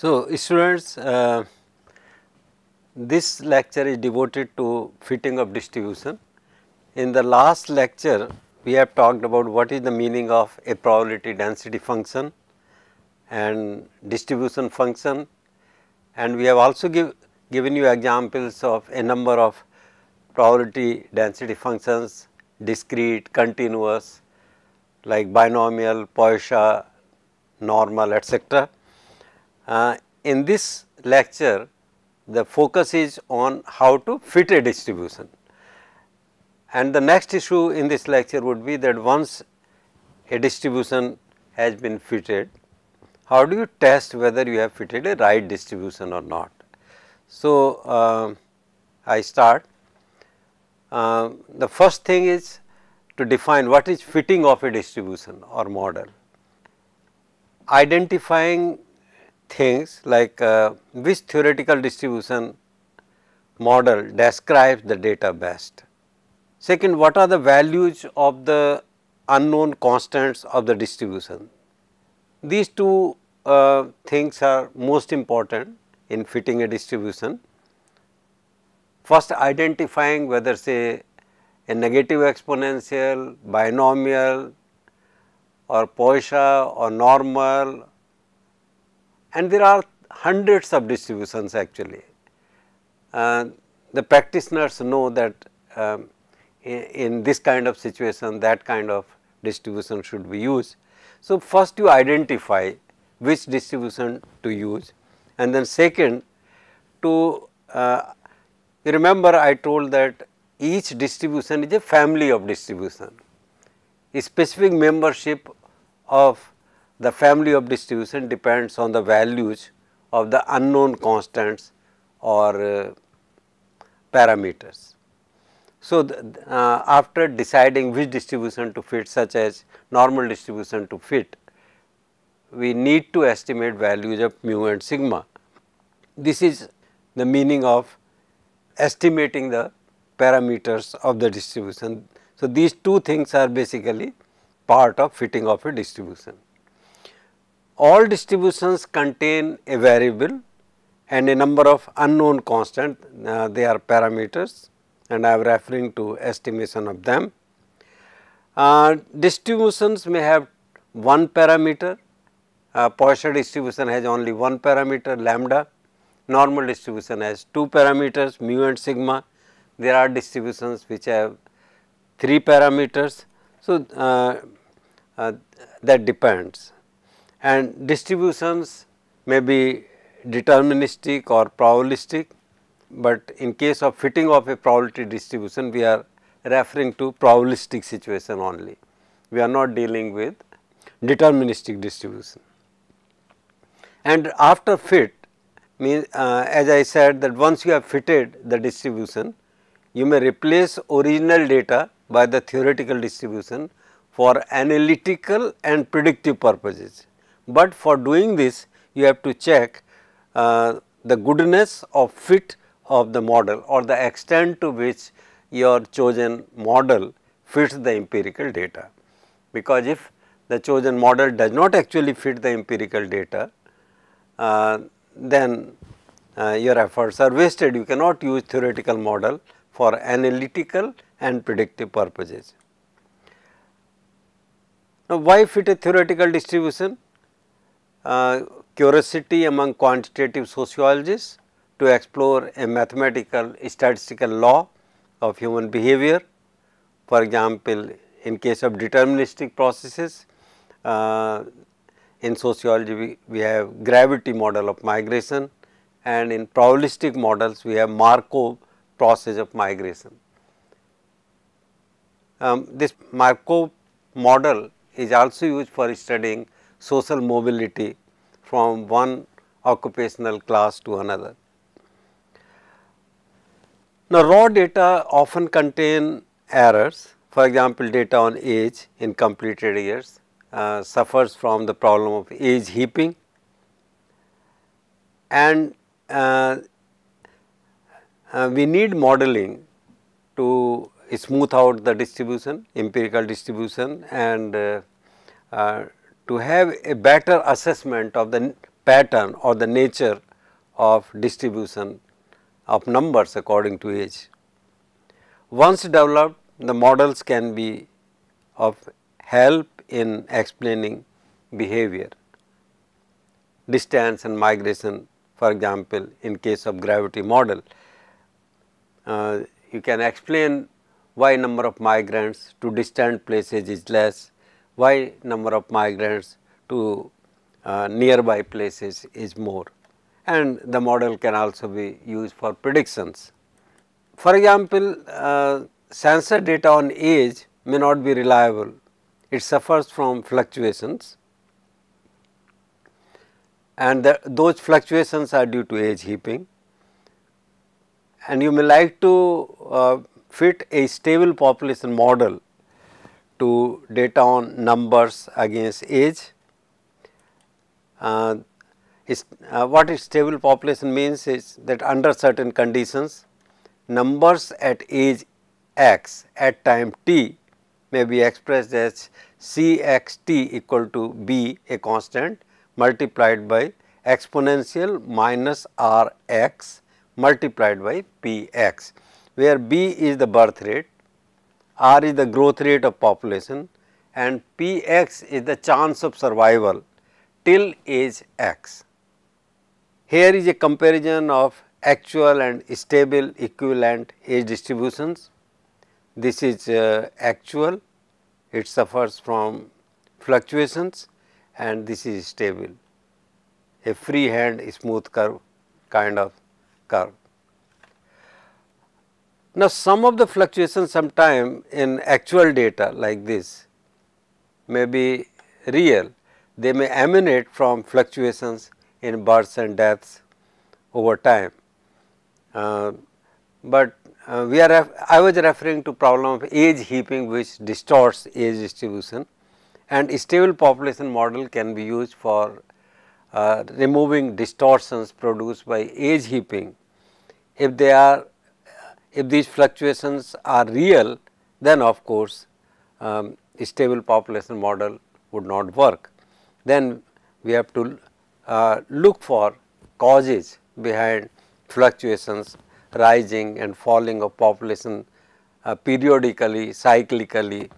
So, students, uh, this lecture is devoted to fitting of distribution. In the last lecture, we have talked about what is the meaning of a probability density function and distribution function and we have also give, given you examples of a number of probability density functions discrete, continuous like binomial, Poisson, normal etc. Uh, in this lecture, the focus is on how to fit a distribution. And the next issue in this lecture would be that once a distribution has been fitted, how do you test whether you have fitted a right distribution or not. So, uh, I start. Uh, the first thing is to define what is fitting of a distribution or model. Identifying things like uh, which theoretical distribution model describes the data best. Second, what are the values of the unknown constants of the distribution? These two uh, things are most important in fitting a distribution. First, identifying whether say a negative exponential, binomial or Poisson or normal and there are hundreds of distributions actually. Uh, the practitioners know that um, in, in, this kind of situation that kind of distribution should be used. So, first you identify which distribution to use and then second to uh, remember I told that each distribution is a family of distribution. A specific membership of the family of distribution depends on the values of the unknown constants or uh, parameters. So, the, uh, after deciding which distribution to fit such as normal distribution to fit, we need to estimate values of mu and sigma. This is the meaning of estimating the parameters of the distribution. So, these two things are basically part of fitting of a distribution all distributions contain a variable and a number of unknown constant, uh, they are parameters and I am referring to estimation of them. Uh, distributions may have one parameter, uh, Poisson distribution has only one parameter lambda, normal distribution has two parameters mu and sigma, there are distributions which have three parameters. So, uh, uh that depends and distributions may be deterministic or probabilistic, but in case of fitting of a probability distribution we are referring to probabilistic situation only. We are not dealing with deterministic distribution. And after fit means uh, as I said that once you have fitted the distribution, you may replace original data by the theoretical distribution for analytical and predictive purposes but for doing this you have to check uh, the goodness of fit of the model or the extent to which your chosen model fits the empirical data. Because if the chosen model does not actually fit the empirical data, uh, then uh, your efforts are wasted. You cannot use theoretical model for analytical and predictive purposes. Now, why fit a theoretical distribution? Uh, curiosity among quantitative sociologists to explore a mathematical statistical law of human behavior. For example, in case of deterministic processes, uh, in sociology we, we have gravity model of migration and in probabilistic models we have Markov process of migration. Um, this Markov model is also used for studying social mobility from one occupational class to another. Now, raw data often contain errors for example, data on age in completed years uh, suffers from the problem of age heaping and uh, uh, we need modeling to smooth out the distribution, empirical distribution and uh, uh, to have a better assessment of the pattern or the nature of distribution of numbers according to age. Once developed, the models can be of help in explaining behavior, distance and migration for example, in case of gravity model. Uh, you can explain why number of migrants to distant places is less why number of migrants to uh, nearby places is more and the model can also be used for predictions. For example, uh, sensor data on age may not be reliable, it suffers from fluctuations and the, those fluctuations are due to age heaping and you may like to uh, fit a stable population model to data on numbers against age. Uh, is, uh, what is stable population means is that under certain conditions, numbers at age x at time t may be expressed as C x t equal to b a constant multiplied by exponential minus r x multiplied by p x, where b is the birth rate r is the growth rate of population and px is the chance of survival till age x. Here is a comparison of actual and stable equivalent age distributions. This is uh, actual, it suffers from fluctuations and this is stable, a free hand smooth curve kind of curve. Now, some of the fluctuations sometime in actual data like this may be real, they may emanate from fluctuations in births and deaths over time. Uh, but uh, we are I was referring to problem of age heaping which distorts age distribution and stable population model can be used for uh, removing distortions produced by age heaping if they are if these fluctuations are real then of course, um, stable population model would not work. Then we have to uh, look for causes behind fluctuations rising and falling of population uh, periodically, cyclically.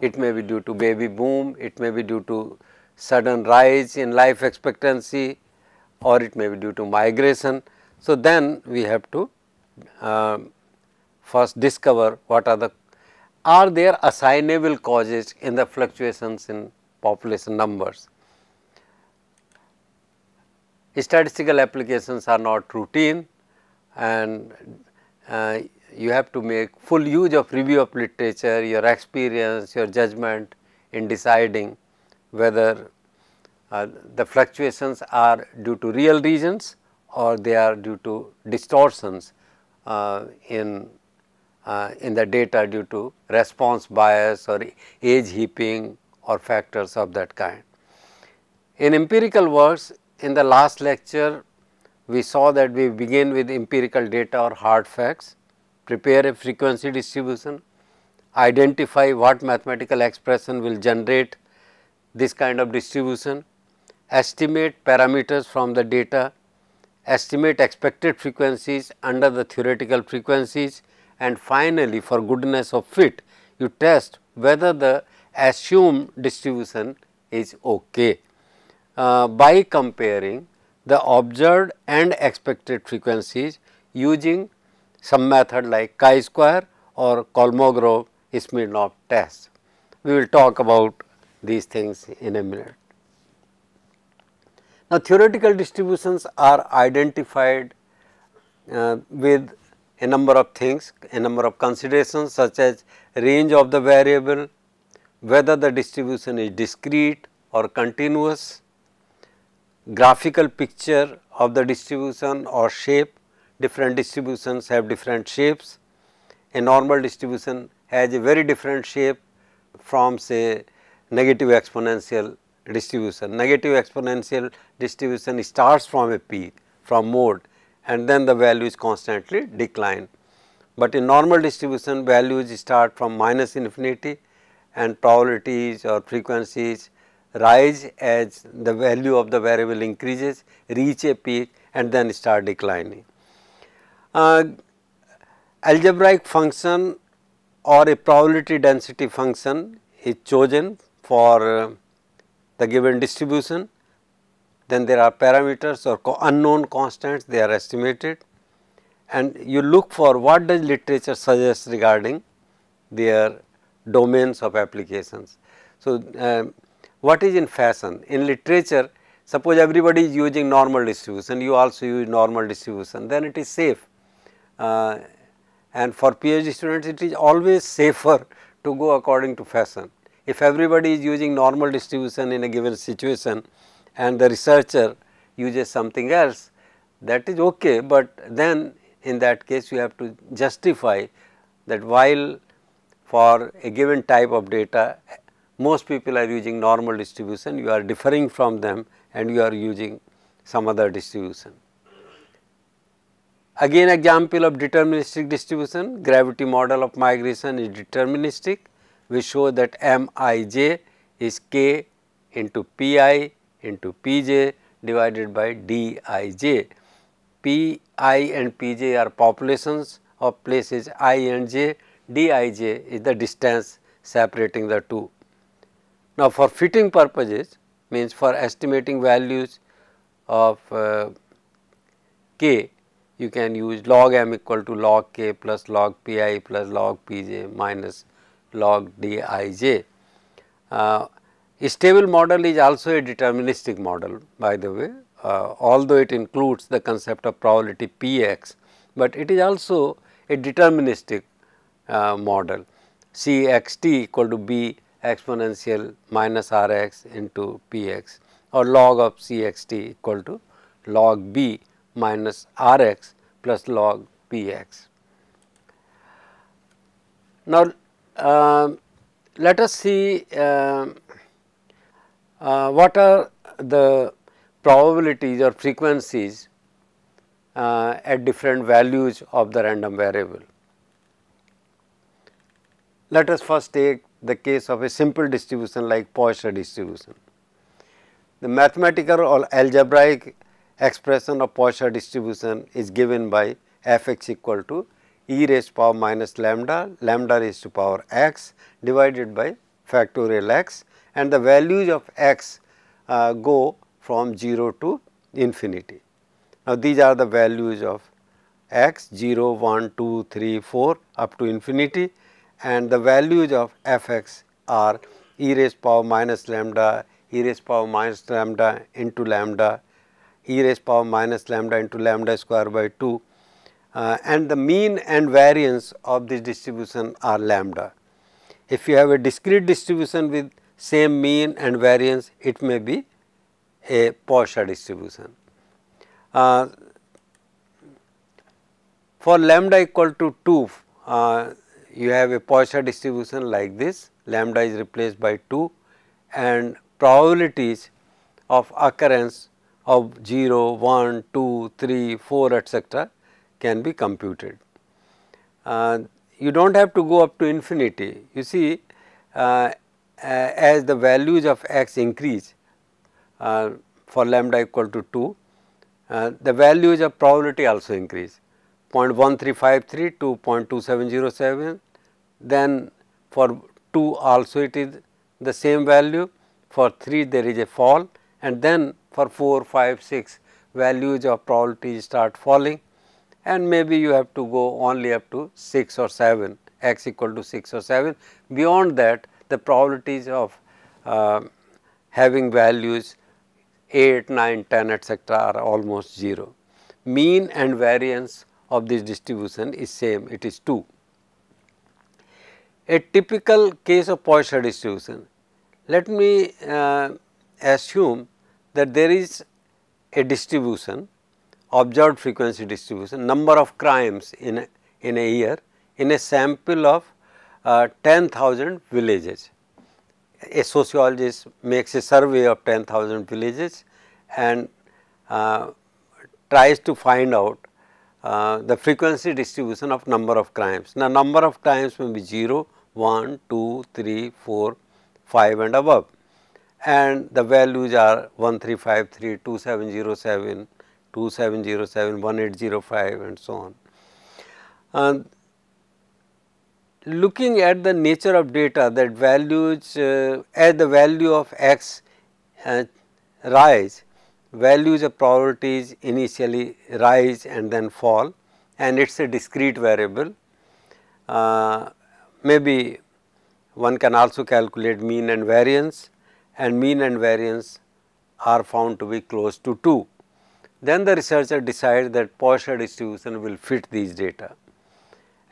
It may be due to baby boom, it may be due to sudden rise in life expectancy or it may be due to migration. So, then we have to uh, first discover what are the are there assignable causes in the fluctuations in population numbers. Statistical applications are not routine and uh, you have to make full use of review of literature, your experience, your judgment in deciding whether uh, the fluctuations are due to real reasons or they are due to distortions uh, in uh, in the data due to response bias or age heaping or factors of that kind. In empirical works, in the last lecture, we saw that we begin with empirical data or hard facts, prepare a frequency distribution, identify what mathematical expression will generate this kind of distribution, estimate parameters from the data, estimate expected frequencies under the theoretical frequencies, and finally, for goodness of fit you test whether the assumed distribution is okay uh, by comparing the observed and expected frequencies using some method like chi-square or Kolmogorov-Smirnov test. We will talk about these things in a minute. Now, theoretical distributions are identified uh, with a number of things, a number of considerations such as range of the variable, whether the distribution is discrete or continuous, graphical picture of the distribution or shape, different distributions have different shapes. A normal distribution has a very different shape from say negative exponential distribution. Negative exponential distribution starts from a peak from mode and then the values constantly decline. But in normal distribution values start from minus infinity and probabilities or frequencies rise as the value of the variable increases, reach a peak and then start declining. Uh, algebraic function or a probability density function is chosen for uh, the given distribution then there are parameters or co unknown constants they are estimated and you look for what does literature suggest regarding their domains of applications. So, uh, what is in fashion? In literature suppose everybody is using normal distribution you also use normal distribution then it is safe uh, and for PhD students it is always safer to go according to fashion. If everybody is using normal distribution in a given situation and the researcher uses something else that is okay, but then in that case you have to justify that while for a given type of data most people are using normal distribution you are differing from them and you are using some other distribution. Again example of deterministic distribution gravity model of migration is deterministic we show that m i j is k into p i into Pj divided by Dij. P i and P j are populations of places i and j, d i j is the distance separating the two. Now, for fitting purposes means for estimating values of uh, k, you can use log m equal to log k plus log p i plus log p j minus log d i j. Uh, a stable model is also a deterministic model by the way, uh, although it includes the concept of probability Px, but it is also a deterministic uh, model Cxt equal to b exponential minus Rx into Px or log of Cxt equal to log b minus Rx plus log Px. Now, uh, let us see um, uh, what are the probabilities or frequencies uh, at different values of the random variable. Let us first take the case of a simple distribution like Poisson distribution. The mathematical or algebraic expression of Poisson distribution is given by f x equal to e raised power minus lambda, lambda raised to power x divided by factorial x and the values of x uh, go from 0 to infinity. Now, these are the values of x 0, 1, 2, 3, 4 up to infinity and the values of f x are e raised power minus lambda, e raised power minus lambda into lambda, e raised power minus lambda into lambda square by 2 uh, and the mean and variance of this distribution are lambda. If you have a discrete distribution with same mean and variance it may be a Poisson distribution. Uh, for lambda equal to 2 uh, you have a Poisson distribution like this lambda is replaced by 2 and probabilities of occurrence of 0, 1, 2, 3, 4 etc., can be computed. Uh, you do not have to go up to infinity. You see uh, uh, as the values of x increase uh, for lambda equal to 2, uh, the values of probability also increase 0.1353 to 0.2707 then for 2 also it is the same value for 3 there is a fall and then for 4, 5, 6 values of probability start falling and maybe you have to go only up to 6 or 7 x equal to 6 or 7 beyond that the probabilities of uh, having values 8, 9, 10 etc., are almost 0. Mean and variance of this distribution is same it is 2. A typical case of Poisson distribution, let me uh, assume that there is a distribution observed frequency distribution number of crimes in a, in a year in a sample of uh, 10,000 villages. A sociologist makes a survey of 10,000 villages and uh, tries to find out uh, the frequency distribution of number of crimes. Now, number of crimes may be 0, 1, 2, 3, 4, 5 and above and the values are 1353, 2707, 2707, 1805 and so on looking at the nature of data that values uh, as the value of x uh, rise, values of probabilities initially rise and then fall and it is a discrete variable. Uh, maybe one can also calculate mean and variance and mean and variance are found to be close to 2. Then the researcher decides that Poisson distribution will fit these data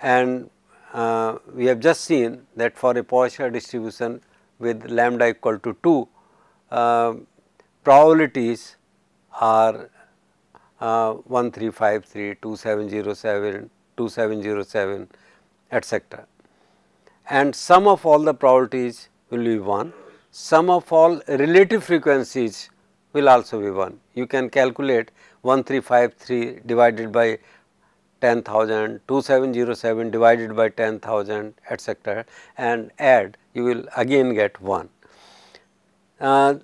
and uh, we have just seen that for a Poisson distribution with lambda equal to 2, uh, probabilities are uh, 1, 2707, etc. And sum of all the probabilities will be 1, sum of all relative frequencies will also be 1. You can calculate 1353 divided by 10,000, 2707 divided by 10,000 etc., and add you will again get 1. Uh,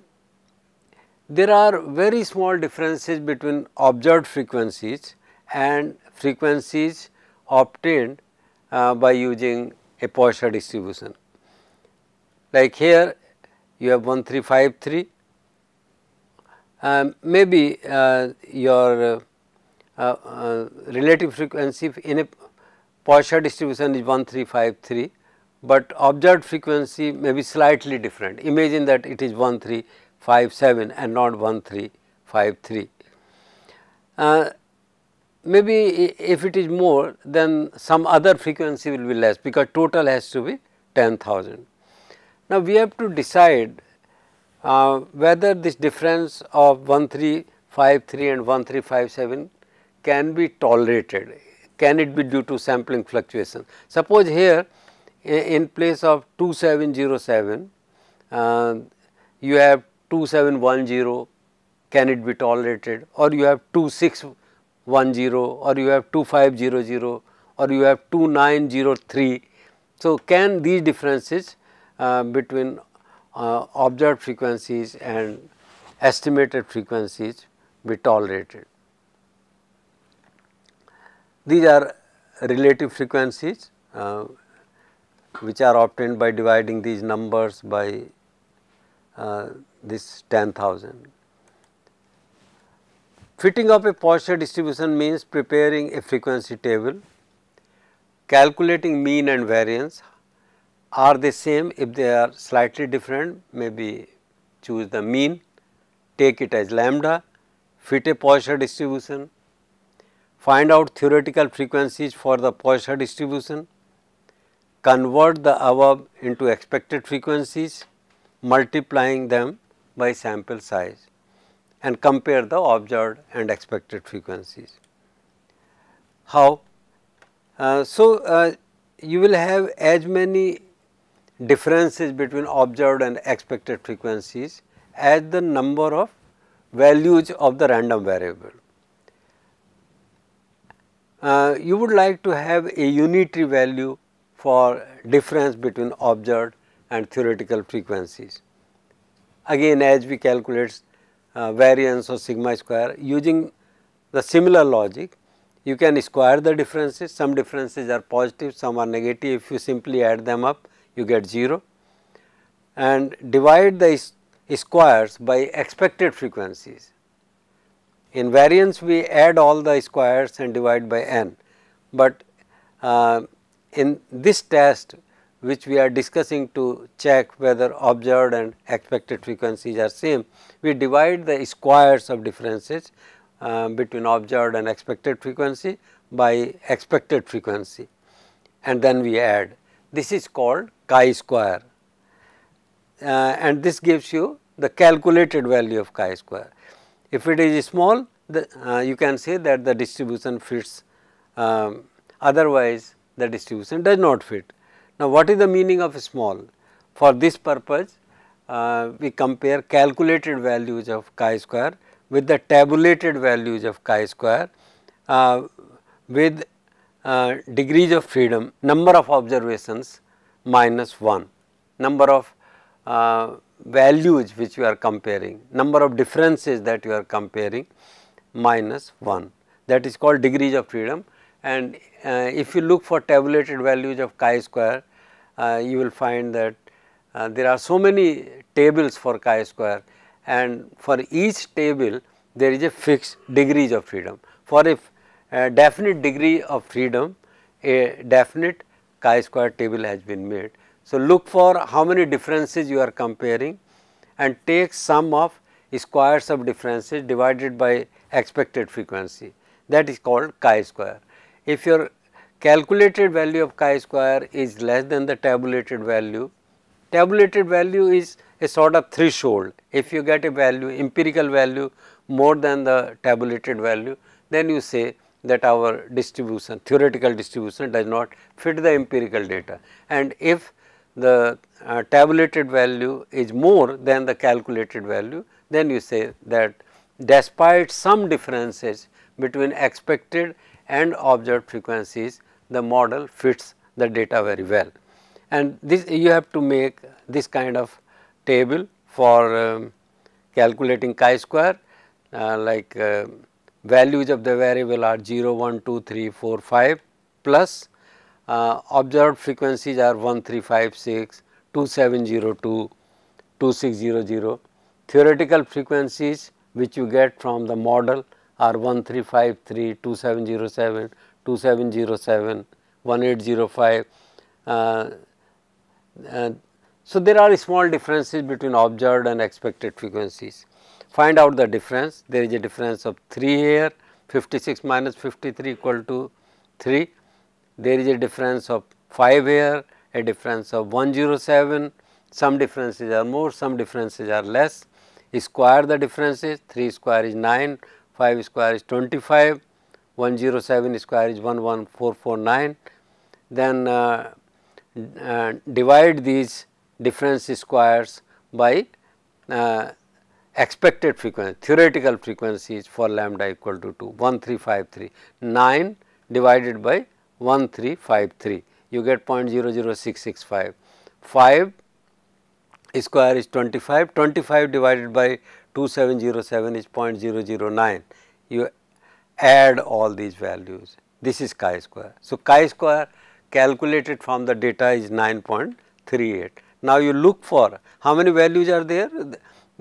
there are very small differences between observed frequencies and frequencies obtained uh, by using a Poisson distribution. Like here you have 1353, um, maybe uh, your uh, uh, relative frequency in a Poisson distribution is 1353, but observed frequency may be slightly different. Imagine that it is 1357 and not 1353. Uh, maybe if it is more then some other frequency will be less because total has to be 10,000. Now, we have to decide uh, whether this difference of 1353 and 1357 can be tolerated? Can it be due to sampling fluctuation? Suppose here in place of 2707, uh, you have 2710, can it be tolerated? Or you have 2610 or you have 2500 or you have 2903. So, can these differences uh, between uh, observed frequencies and estimated frequencies be tolerated? These are relative frequencies uh, which are obtained by dividing these numbers by uh, this 10,000. Fitting up a Poisson distribution means preparing a frequency table, calculating mean and variance are the same if they are slightly different maybe choose the mean, take it as lambda, fit a Poisson distribution find out theoretical frequencies for the Poisson distribution, convert the above into expected frequencies, multiplying them by sample size and compare the observed and expected frequencies. How? Uh, so, uh, you will have as many differences between observed and expected frequencies as the number of values of the random variable. Uh, you would like to have a unitary value for difference between observed and theoretical frequencies. Again as we calculate uh, variance or sigma square using the similar logic you can square the differences some differences are positive some are negative if you simply add them up you get 0 and divide the squares by expected frequencies in variance we add all the squares and divide by n, but uh, in this test which we are discussing to check whether observed and expected frequencies are same, we divide the squares of differences uh, between observed and expected frequency by expected frequency and then we add. This is called chi square uh, and this gives you the calculated value of chi square. If it is small, the, uh, you can say that the distribution fits, um, otherwise the distribution does not fit. Now, what is the meaning of small? For this purpose, uh, we compare calculated values of chi-square with the tabulated values of chi-square uh, with uh, degrees of freedom, number of observations minus 1, number of uh, values which you are comparing, number of differences that you are comparing minus 1 that is called degrees of freedom and uh, if you look for tabulated values of chi-square uh, you will find that uh, there are so many tables for chi-square and for each table there is a fixed degrees of freedom. For a uh, definite degree of freedom a definite chi-square table has been made so, look for how many differences you are comparing and take sum of squares of differences divided by expected frequency that is called chi square. If your calculated value of chi square is less than the tabulated value, tabulated value is a sort of threshold. If you get a value empirical value more than the tabulated value, then you say that our distribution theoretical distribution does not fit the empirical data and if the uh, tabulated value is more than the calculated value, then you say that despite some differences between expected and observed frequencies, the model fits the data very well. And this you have to make this kind of table for um, calculating chi-square uh, like uh, values of the variable are 0, 1, 2, 3, 4, 5 plus uh, observed frequencies are 1356, 2702, 2600. Theoretical frequencies which you get from the model are 1353, 2707, 2707, 1805. Uh, uh, so, there are small differences between observed and expected frequencies. Find out the difference, there is a difference of 3 here, 56 minus 53 equal to 3 there is a difference of 5 here, a difference of 107, some differences are more, some differences are less. Square the differences, 3 square is 9, 5 square is 25, 107 square is 11449. Then uh, uh, divide these difference squares by uh, expected frequency, theoretical frequencies for lambda equal to 2, 1353, 9 divided by 1353 you get 0.00665 5 square is 25 25 divided by 2707 is 0.009 you add all these values this is chi square so chi square calculated from the data is 9.38 now you look for how many values are there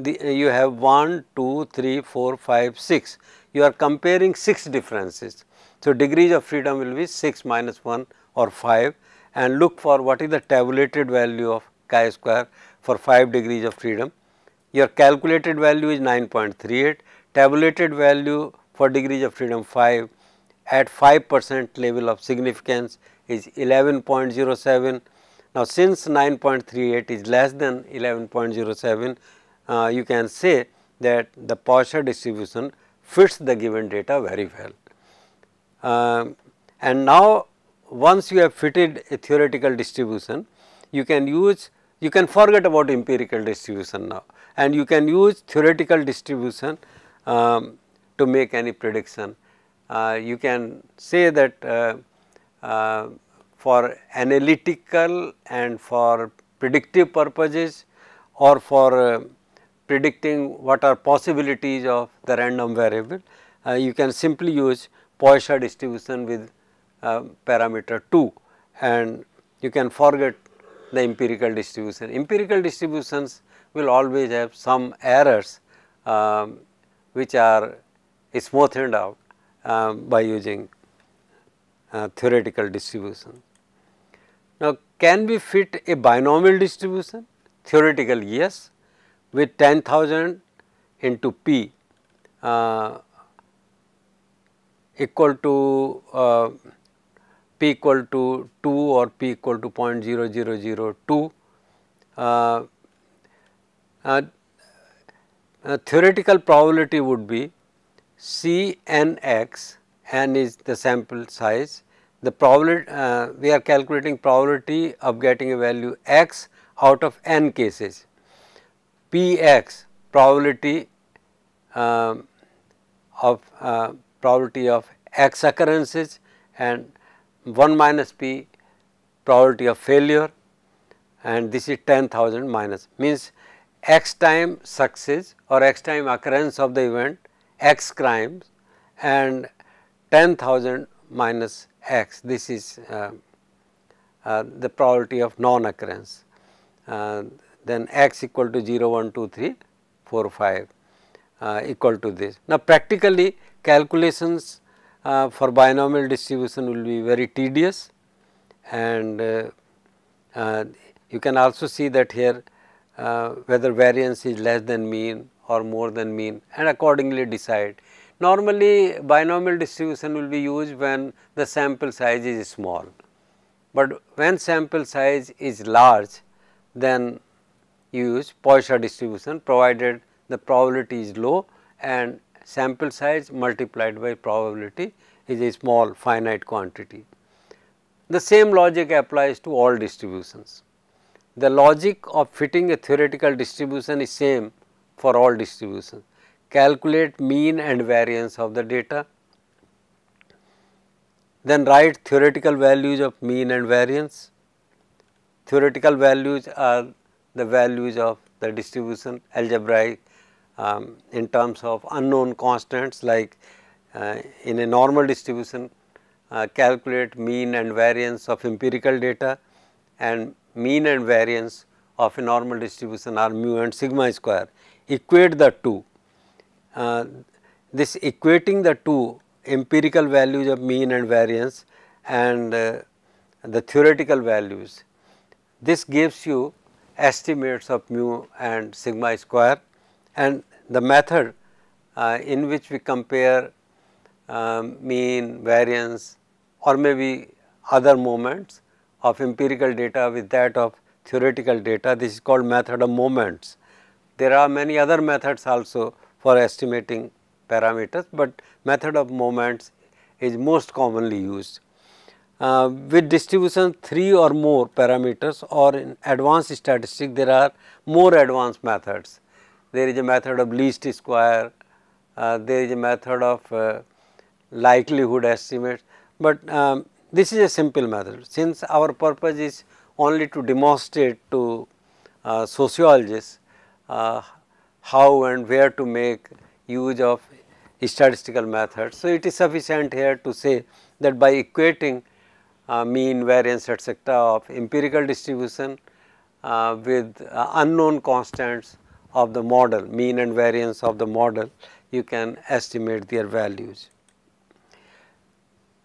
the, you have 1 2 3 4 5 6 you are comparing 6 differences so, degrees of freedom will be 6 minus 1 or 5 and look for what is the tabulated value of chi square for 5 degrees of freedom. Your calculated value is 9.38, tabulated value for degrees of freedom 5 at 5 percent level of significance is 11.07. Now, since 9.38 is less than 11.07, uh, you can say that the Poisson distribution fits the given data very well. Um, and now once you have fitted a theoretical distribution, you can use you can forget about empirical distribution now and you can use theoretical distribution um, to make any prediction. Uh, you can say that uh, uh, for analytical and for predictive purposes or for uh, predicting what are possibilities of the random variable, uh, you can simply use Poisson distribution with uh, parameter 2 and you can forget the empirical distribution. Empirical distributions will always have some errors um, which are smoothed out uh, by using uh, theoretical distribution. Now, can we fit a binomial distribution? Theoretical yes, with 10,000 into p uh, equal to uh, p equal to 2 or p equal to 0 0.0002. Uh, uh, uh, theoretical probability would be C n x, n is the sample size, the probability uh, we are calculating probability of getting a value x out of n cases, p x probability um, of uh, probability of x occurrences and 1 minus p probability of failure and this is 10,000 minus means x time success or x time occurrence of the event x crimes and 10,000 minus x this is uh, uh, the probability of non occurrence uh, then x equal to 0 1 2 3 4 5 uh, equal to this. Now, practically calculations uh, for binomial distribution will be very tedious and uh, uh you can also see that here uh, whether variance is less than mean or more than mean and accordingly decide. Normally binomial distribution will be used when the sample size is small, but when sample size is large then you use Poisson distribution provided the probability is low and sample size multiplied by probability is a small finite quantity. The same logic applies to all distributions. The logic of fitting a theoretical distribution is same for all distributions. Calculate mean and variance of the data, then write theoretical values of mean and variance. Theoretical values are the values of the distribution algebraic um, in terms of unknown constants like uh, in a normal distribution uh, calculate mean and variance of empirical data and mean and variance of a normal distribution are mu and sigma square equate the two. Uh, this equating the two empirical values of mean and variance and uh, the theoretical values this gives you estimates of mu and sigma square and the method uh, in which we compare um, mean, variance or maybe other moments of empirical data with that of theoretical data. This is called method of moments. There are many other methods also for estimating parameters, but method of moments is most commonly used. Uh, with distribution 3 or more parameters or in advanced statistics there are more advanced methods there is a method of least square, uh, there is a method of uh, likelihood estimates, but um, this is a simple method. Since our purpose is only to demonstrate to uh, sociologists uh, how and where to make use of statistical methods. So, it is sufficient here to say that by equating uh, mean variance etc., of empirical distribution uh, with unknown constants of the model, mean and variance of the model, you can estimate their values.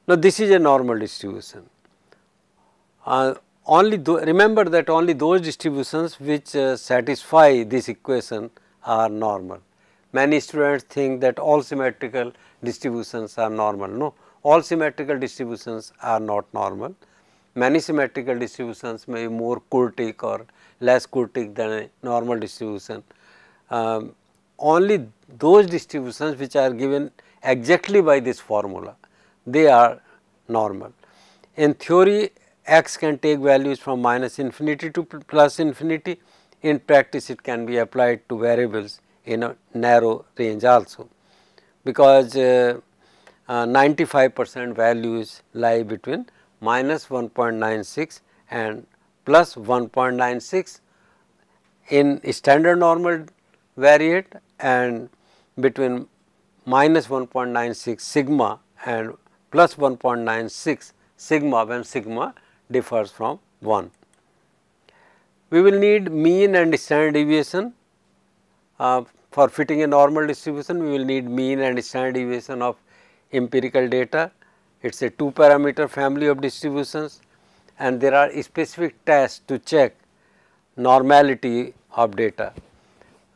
Now, this is a normal distribution. Uh, only remember that only those distributions which uh, satisfy this equation are normal. Many students think that all symmetrical distributions are normal. No, all symmetrical distributions are not normal. Many symmetrical distributions may be more quartic or less quartic than a normal distribution. Um, only those distributions which are given exactly by this formula, they are normal. In theory, x can take values from minus infinity to plus infinity. In practice, it can be applied to variables in a narrow range also, because uh, uh 95 percent values lie between minus 1.96 and plus 1.96 in standard normal variate and between minus 1.96 sigma and plus 1.96 sigma when sigma differs from 1. We will need mean and standard deviation. Uh, for fitting a normal distribution, we will need mean and standard deviation of empirical data. It is a two parameter family of distributions and there are specific tests to check normality of data.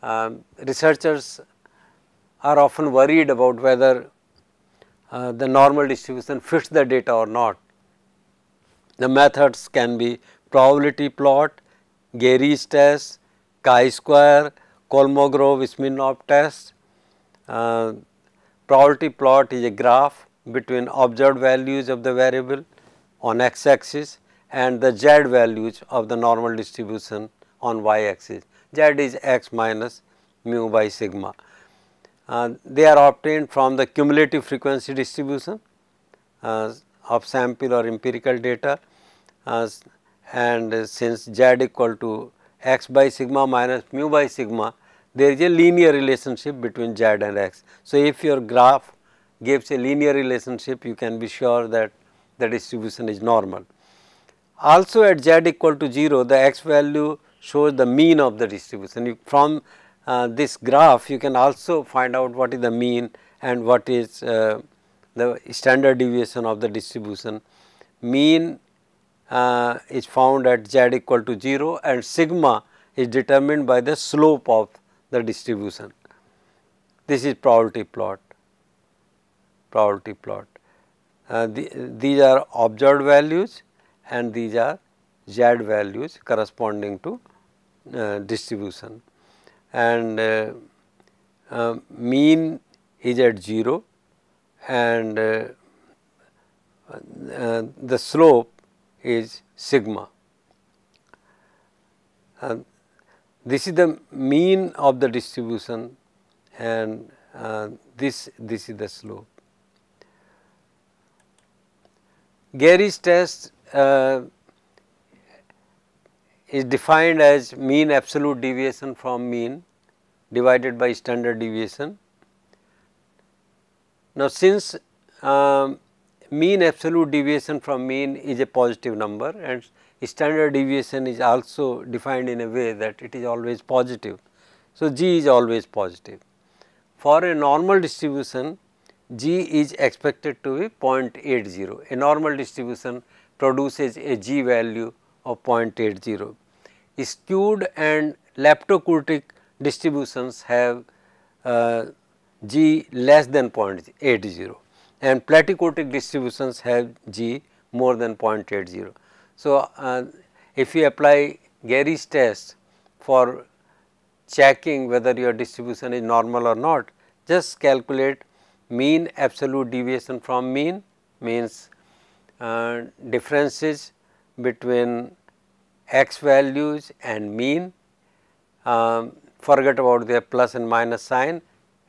Um, researchers are often worried about whether uh, the normal distribution fits the data or not. The methods can be probability plot, Gary's test, chi-square, Kolmogorov-Smirnov test. Uh, probability plot is a graph between observed values of the variable on x axis and the z values of the normal distribution on y axis. z is x minus mu by sigma. Uh, they are obtained from the cumulative frequency distribution uh, of sample or empirical data uh, and since z equal to x by sigma minus mu by sigma, there is a linear relationship between z and x. So, if your graph gives a linear relationship, you can be sure that the distribution is normal also at z equal to 0 the x value shows the mean of the distribution. You, from uh, this graph you can also find out what is the mean and what is uh, the standard deviation of the distribution. Mean uh, is found at z equal to 0 and sigma is determined by the slope of the distribution. This is probability plot, probability plot. Uh, the, these are observed values and these are Z values corresponding to uh, distribution and uh, uh, mean is at 0 and uh, uh, the slope is sigma. Uh, this is the mean of the distribution and this, this is the slope. Gary's test uh, is defined as mean absolute deviation from mean divided by standard deviation. Now, since uh, mean absolute deviation from mean is a positive number and standard deviation is also defined in a way that it is always positive. So, g is always positive. For a normal distribution, g is expected to be 0.80. A normal distribution produces a G value of 0.80. Skewed and leptokurtic distributions have uh, G less than 0.80 and platykurtic distributions have G more than 0.80. So, uh, if you apply Gary's test for checking whether your distribution is normal or not, just calculate mean absolute deviation from mean means differences between x values and mean, um, forget about their plus and minus sign,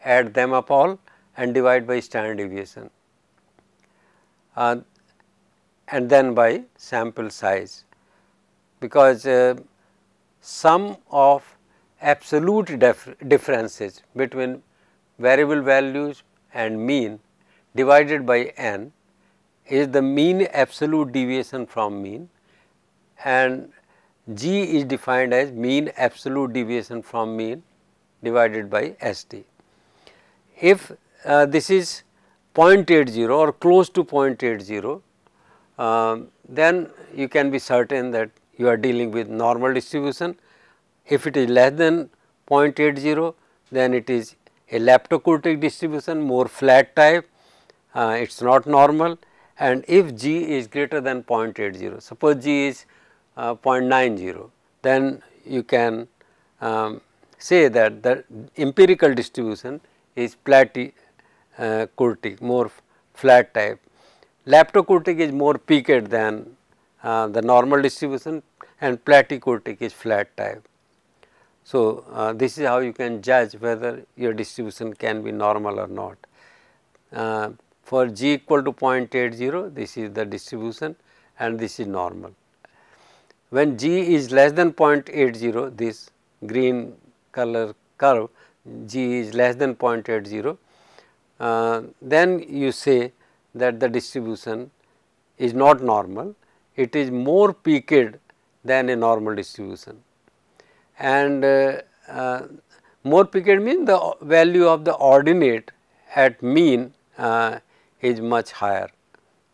add them up all and divide by standard deviation uh, and then by sample size because uh, sum of absolute differences between variable values and mean divided by n is the mean absolute deviation from mean and G is defined as mean absolute deviation from mean divided by ST. If uh, this is 0.80 or close to 0.80, uh, um, then you can be certain that you are dealing with normal distribution. If it is less than 0.80, then it is a leptokurtic distribution, more flat type, uh, it is not normal and if g is greater than 0.80, suppose g is uh, 0.90, then you can um, say that the empirical distribution is platy uh, more flat type. Leptocortic is more peaked than uh, the normal distribution and platycortic is flat type. So, uh, this is how you can judge whether your distribution can be normal or not. Uh, for g equal to 0.80 this is the distribution and this is normal. When g is less than 0.80 this green color curve g is less than 0.80 uh, then you say that the distribution is not normal it is more peaked than a normal distribution and uh, uh, more peaked means the value of the ordinate at mean uh, is much higher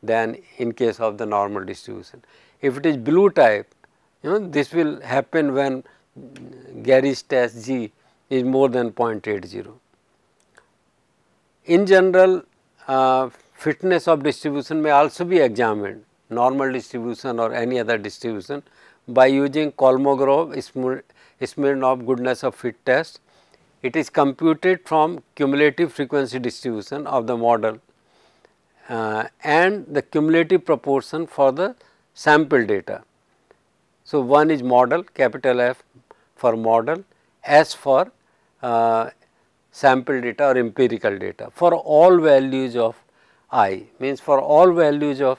than in case of the normal distribution. If it is blue type, you know this will happen when Gary's test G is more than 0.80. In general, uh, fitness of distribution may also be examined normal distribution or any other distribution by using Kolmogorov Smirnov goodness of fit test. It is computed from cumulative frequency distribution of the model uh, and the cumulative proportion for the sample data. So, one is model capital F for model S for uh, sample data or empirical data for all values of i means for all values of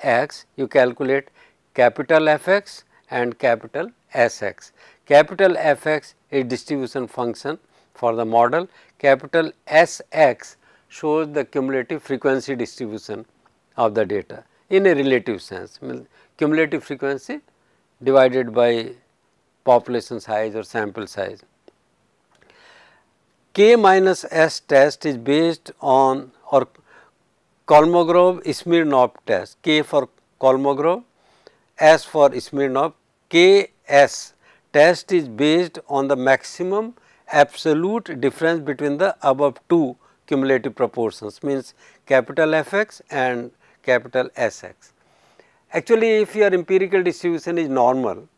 x you calculate capital F x and capital S x. Capital F x is distribution function for the model, capital S x shows the cumulative frequency distribution of the data in a relative sense. Cumulative frequency divided by population size or sample size. K minus S test is based on or Kolmogorov Smirnov test K for Kolmogorov, S for Smirnov, KS test is based on the maximum absolute difference between the above two cumulative proportions means capital F x and capital S x. Actually, if your empirical distribution is normal,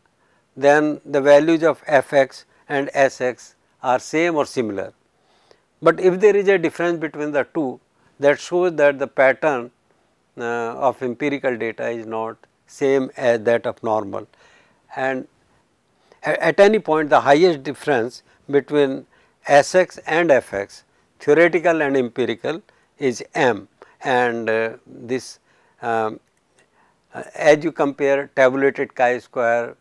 then the values of f x and S x are same or similar. But if there is a difference between the two, that shows that the pattern uh, of empirical data is not same as that of normal. And at any point the highest difference between S x and f x theoretical and empirical is M and uh, this um, uh, as you compare tabulated chi square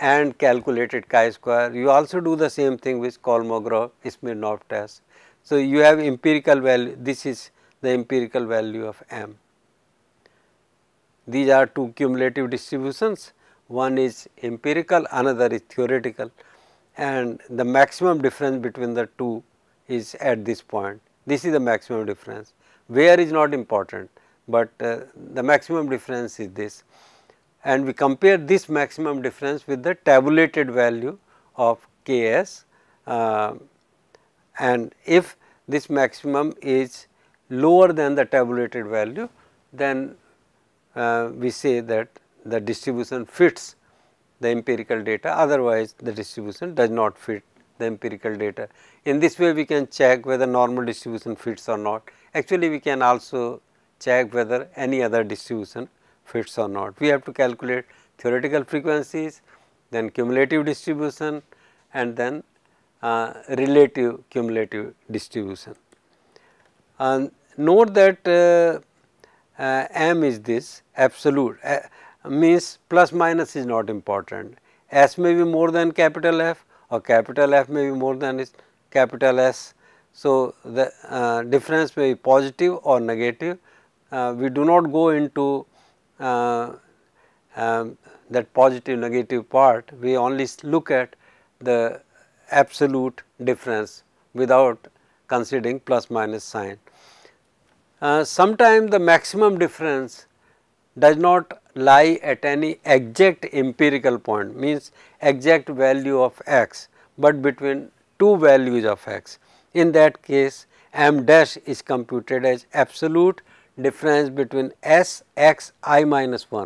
and calculated chi square you also do the same thing with Kolmogorov Smirnov test. So, you have empirical value this is the empirical value of M. These are two cumulative distributions one is empirical another is theoretical and the maximum difference between the two is at this point. This is the maximum difference. Where is not important, but uh, the maximum difference is this. And we compare this maximum difference with the tabulated value of Ks uh, and if this maximum is lower than the tabulated value, then uh, we say that the distribution fits the empirical data, otherwise the distribution does not fit the empirical data. In this way we can check whether normal distribution fits or not. Actually we can also check whether any other distribution fits or not. We have to calculate theoretical frequencies, then cumulative distribution and then uh, relative cumulative distribution. And note that uh, uh, m is this absolute uh, means plus minus is not important. S may be more than capital F or capital F may be more than its capital S. So, the uh, difference may be positive or negative. Uh, we do not go into uh, um, that positive negative part, we only look at the absolute difference without considering plus minus sign. Uh, sometimes the maximum difference does not lie at any exact empirical point means exact value of x, but between two values of x. In that case m dash is computed as absolute difference between s x i minus 1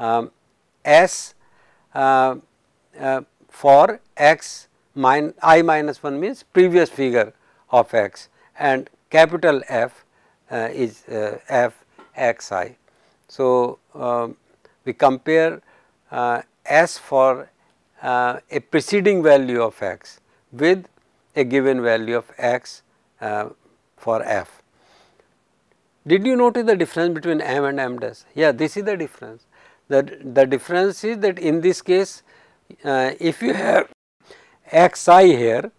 um, s uh, uh, for x min i minus 1 means previous figure of x and capital F uh, is uh, f x i. So, uh, we compare uh, S for uh, a preceding value of x with a given value of x uh, for f. Did you notice the difference between m and m dash? Yeah, this is the difference. the the difference is that in this case, uh, if you have x i here,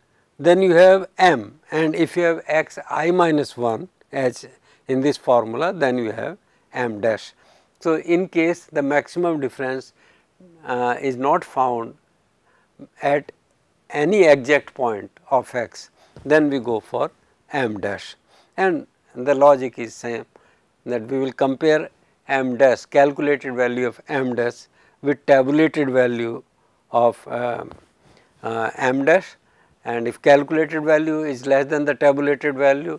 then you have m and if you have x i minus 1 as in this formula, then you have m dash. So, in case the maximum difference uh, is not found at any exact point of x, then we go for m dash and the logic is same that we will compare m dash calculated value of m dash with tabulated value of uh, uh, m dash and if calculated value is less than the tabulated value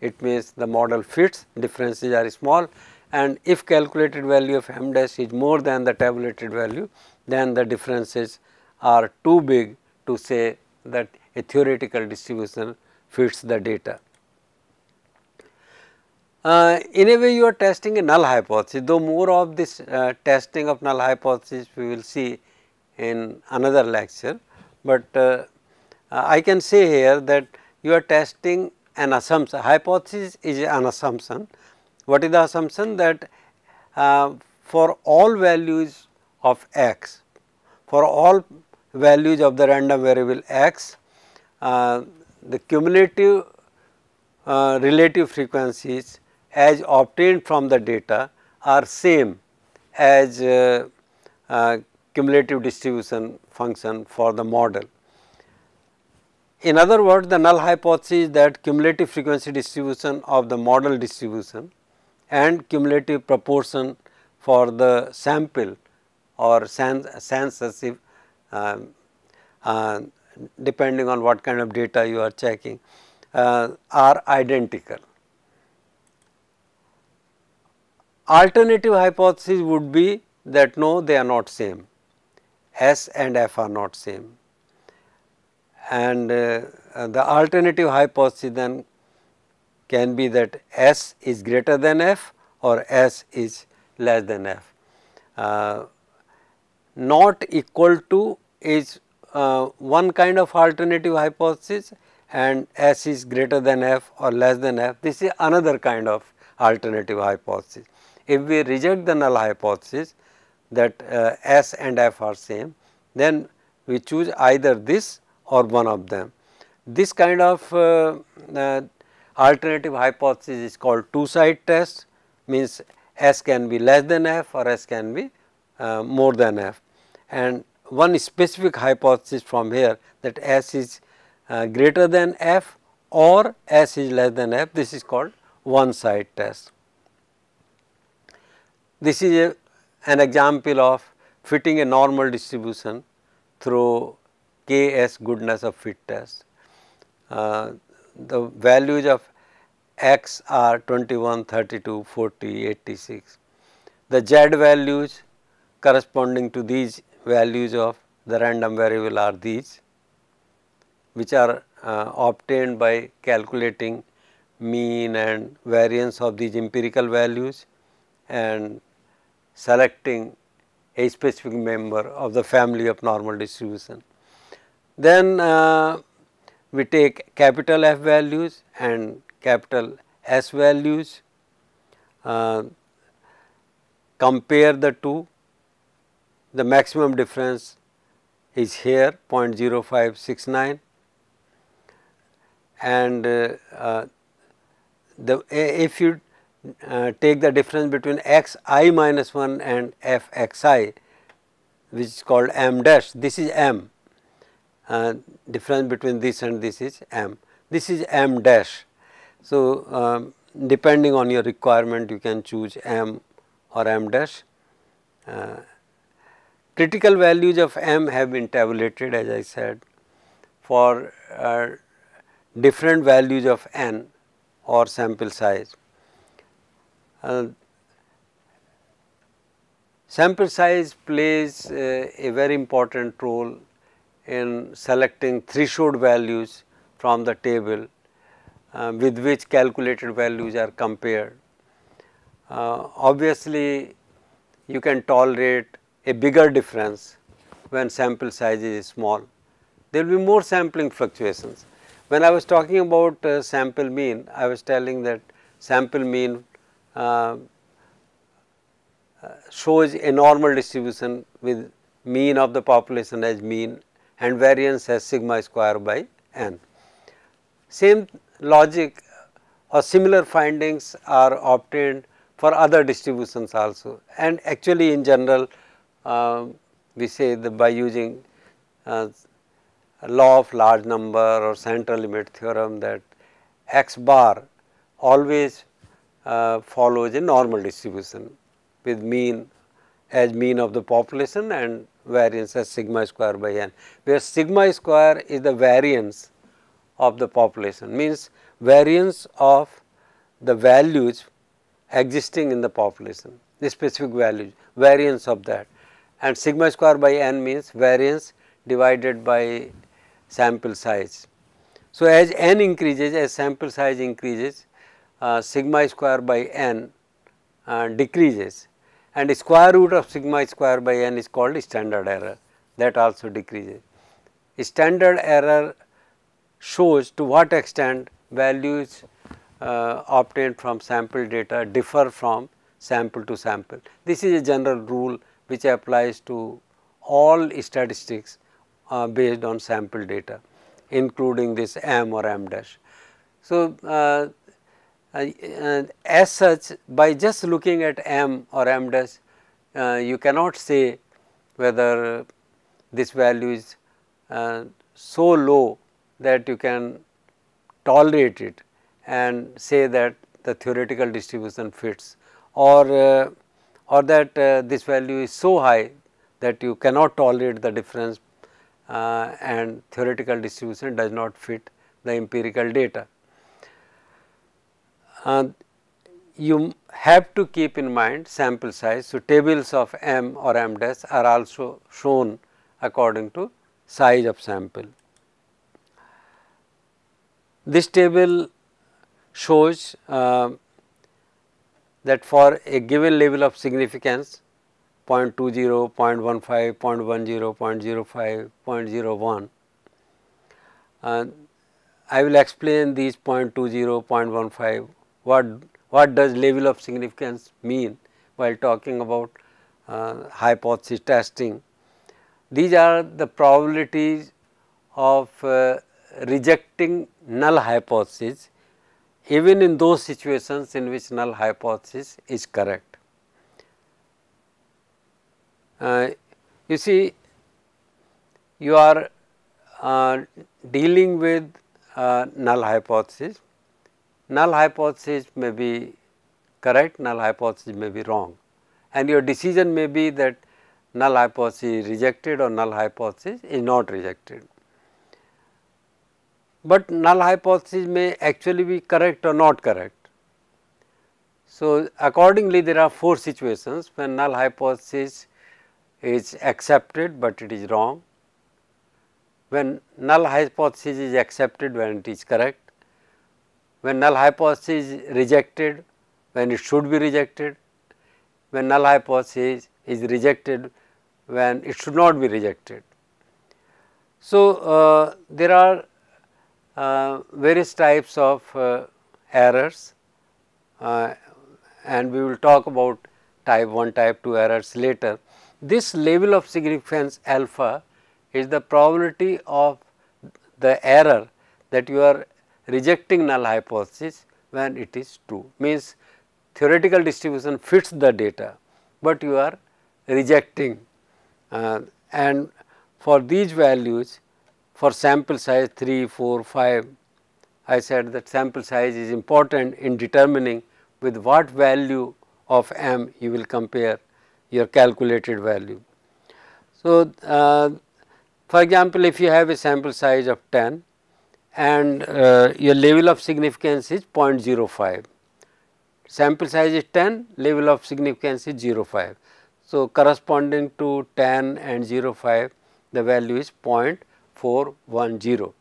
it means the model fits differences are small and if calculated value of m dash is more than the tabulated value then the differences are too big to say that a theoretical distribution fits the data. Uh, in a way you are testing a null hypothesis though more of this uh, testing of null hypothesis we will see in another lecture, but uh, I can say here that you are testing an assumption hypothesis is an assumption what is the assumption that uh, for all values of x, for all values of the random variable x, uh, the cumulative uh, relative frequencies as obtained from the data are same as uh, uh, cumulative distribution function for the model. In other words, the null hypothesis that cumulative frequency distribution of the model distribution and cumulative proportion for the sample or sensitive, uh, uh, depending on what kind of data you are checking uh, are identical. Alternative hypothesis would be that no they are not same, S and F are not same and uh, the alternative hypothesis then can be that S is greater than F or S is less than F. Uh, not equal to is uh, one kind of alternative hypothesis and S is greater than F or less than F. This is another kind of alternative hypothesis. If we reject the null hypothesis that uh, S and F are same, then we choose either this or one of them. This kind of uh, uh, Alternative hypothesis is called two side test means S can be less than F or S can be uh, more than F and one specific hypothesis from here that S is uh, greater than F or S is less than F this is called one side test. This is a, an example of fitting a normal distribution through K S goodness of fit test. Uh, the values of x are 21, 32, 40, 86. The z values corresponding to these values of the random variable are these which are uh, obtained by calculating mean and variance of these empirical values and selecting a specific member of the family of normal distribution. Then uh, we take capital F values and capital S values, uh, compare the two, the maximum difference is here 0.0569 and uh, uh the if you uh, take the difference between x i minus 1 and f x i which is called m dash this is m uh, difference between this and this is m. This is m dash. So, um, depending on your requirement you can choose m or m dash. Uh, critical values of m have been tabulated as I said for uh, different values of n or sample size. Uh, sample size plays uh, a very important role in selecting threshold values from the table uh, with which calculated values are compared. Uh, obviously, you can tolerate a bigger difference when sample size is small. There will be more sampling fluctuations. When I was talking about uh, sample mean, I was telling that sample mean um, uh, shows a normal distribution with mean of the population as mean and variance as sigma square by n. Same logic or similar findings are obtained for other distributions also and actually in general uh, we say that by using uh, law of large number or central limit theorem that x bar always uh, follows a normal distribution with mean as mean of the population and variance as sigma square by n, where sigma square is the variance of the population means variance of the values existing in the population, the specific values, variance of that and sigma square by n means variance divided by sample size. So, as n increases, as sample size increases, uh, sigma square by n uh, decreases and square root of sigma square by n is called standard error that also decreases. Standard error shows to what extent values uh, obtained from sample data differ from sample to sample. This is a general rule which applies to all statistics uh, based on sample data including this m or m dash. So, uh, uh, and as such by just looking at m or m dash uh, you cannot say whether this value is uh, so low that you can tolerate it and say that the theoretical distribution fits or uh, or that uh, this value is so high that you cannot tolerate the difference uh, and theoretical distribution does not fit the empirical data uh, you have to keep in mind sample size. So, tables of m or m dash are also shown according to size of sample. This table shows uh, that for a given level of significance 0 0.20, 0 0.15, 0.10, 0 0.05, 0.01. Uh, I will explain these 0.20, 0.15, what, what does level of significance mean while talking about uh, hypothesis testing. These are the probabilities of uh, rejecting null hypothesis even in those situations in which null hypothesis is correct. Uh, you see you are uh, dealing with uh, null hypothesis null hypothesis may be correct, null hypothesis may be wrong and your decision may be that null hypothesis is rejected or null hypothesis is not rejected. But null hypothesis may actually be correct or not correct. So, accordingly there are four situations when null hypothesis is accepted, but it is wrong, when null hypothesis is accepted when it is correct, when null hypothesis is rejected, when it should be rejected, when null hypothesis is rejected, when it should not be rejected. So, uh, there are uh, various types of uh, errors uh, and we will talk about type 1, type 2 errors later. This level of significance alpha is the probability of the error that you are rejecting null hypothesis when it is true means theoretical distribution fits the data, but you are rejecting uh, and for these values for sample size 3, 4, 5 I said that sample size is important in determining with what value of m you will compare your calculated value. So, uh, for example, if you have a sample size of 10 and uh, your level of significance is 0.05. Sample size is 10, level of significance is 0.5. So, corresponding to 10 and 0.5 the value is 0.410.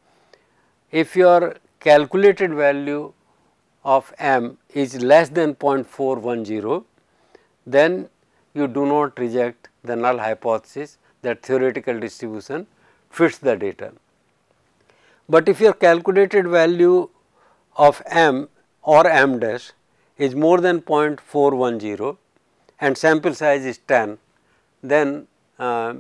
If your calculated value of m is less than 0.410, then you do not reject the null hypothesis that theoretical distribution fits the data. But if your calculated value of m or m dash is more than 0.410 and sample size is 10, then uh,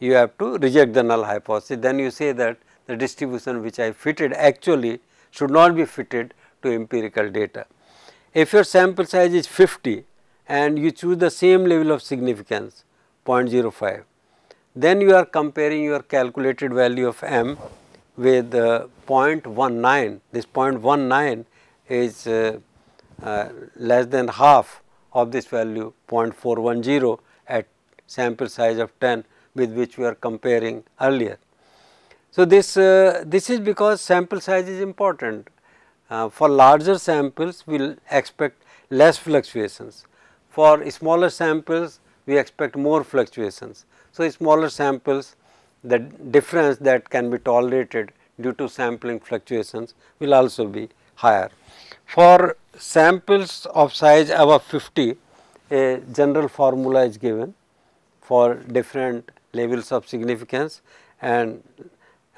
you have to reject the null hypothesis. Then you say that the distribution which I fitted actually should not be fitted to empirical data. If your sample size is 50 and you choose the same level of significance 0.05, then you are comparing your calculated value of m with uh, 0.19, this 0.19 is uh, uh, less than half of this value 0.410 at sample size of 10 with which we are comparing earlier. So, this, uh, this is because sample size is important. Uh, for larger samples, we will expect less fluctuations. For smaller samples, we expect more fluctuations. So, smaller samples the difference that can be tolerated due to sampling fluctuations will also be higher. For samples of size above 50, a general formula is given for different levels of significance and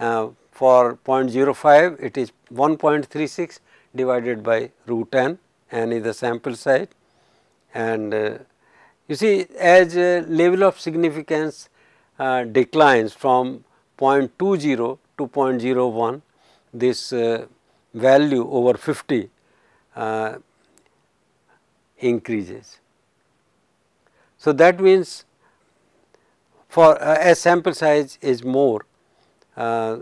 uh, for 0.05 it is 1.36 divided by root n n is the sample size and uh, you see as uh, level of significance uh, declines from 0.20 to 0.01 this uh, value over 50 uh, increases. So, that means for uh, as sample size is more uh,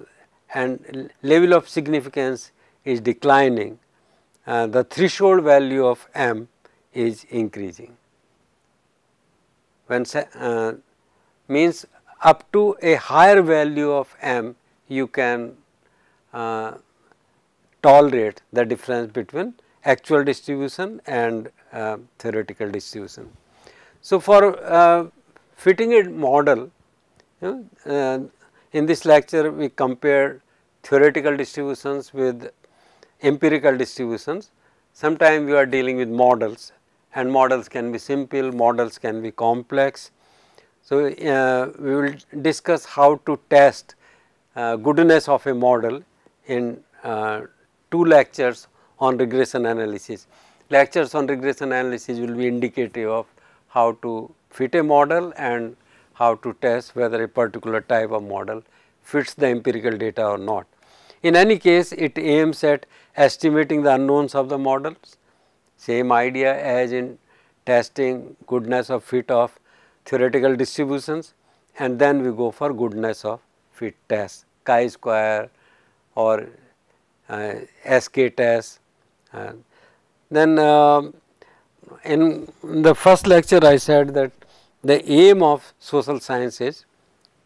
and level of significance is declining, the threshold value of m is increasing. When means up to a higher value of m you can uh, tolerate the difference between actual distribution and uh, theoretical distribution. So, for uh, fitting a model you know, uh, in this lecture we compare theoretical distributions with empirical distributions. Sometimes we are dealing with models and models can be simple, models can be complex so, uh, we will discuss how to test uh, goodness of a model in uh, two lectures on regression analysis. Lectures on regression analysis will be indicative of how to fit a model and how to test whether a particular type of model fits the empirical data or not. In any case, it aims at estimating the unknowns of the models, same idea as in testing goodness of fit of theoretical distributions and then we go for goodness of fit test, chi-square or uh, SK test. Uh, then uh, in the first lecture I said that the aim of social sciences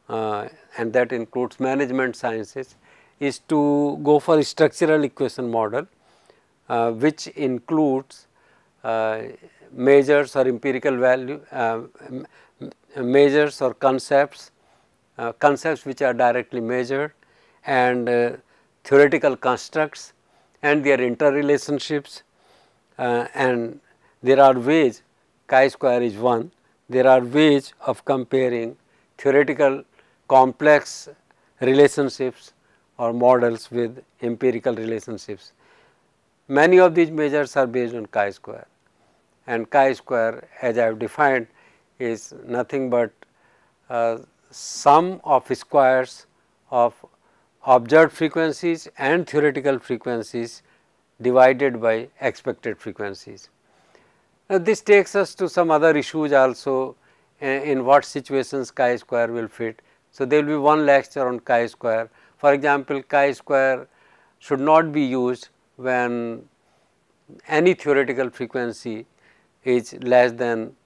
uh, and that includes management sciences is to go for structural equation model uh, which includes uh, measures or empirical value measures or concepts, uh, concepts which are directly measured and uh, theoretical constructs and their interrelationships uh, and there are ways chi-square is one, there are ways of comparing theoretical complex relationships or models with empirical relationships. Many of these measures are based on chi-square and chi-square as I have defined is nothing but uh, sum of squares of observed frequencies and theoretical frequencies divided by expected frequencies. Now, this takes us to some other issues also uh, in what situations chi square will fit. So, there will be one lecture on chi square. For example, chi square should not be used when any theoretical frequency is less than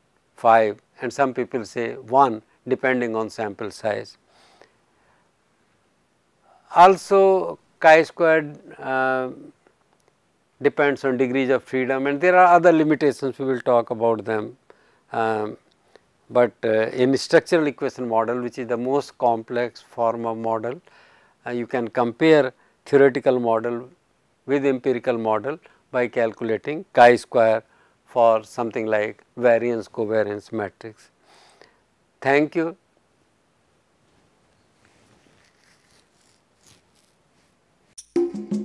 5 and some people say 1 depending on sample size. Also chi-squared uh, depends on degrees of freedom and there are other limitations we will talk about them. Um, but uh, in structural equation model which is the most complex form of model, uh, you can compare theoretical model with empirical model by calculating chi square for something like variance covariance matrix. Thank you. Thank you.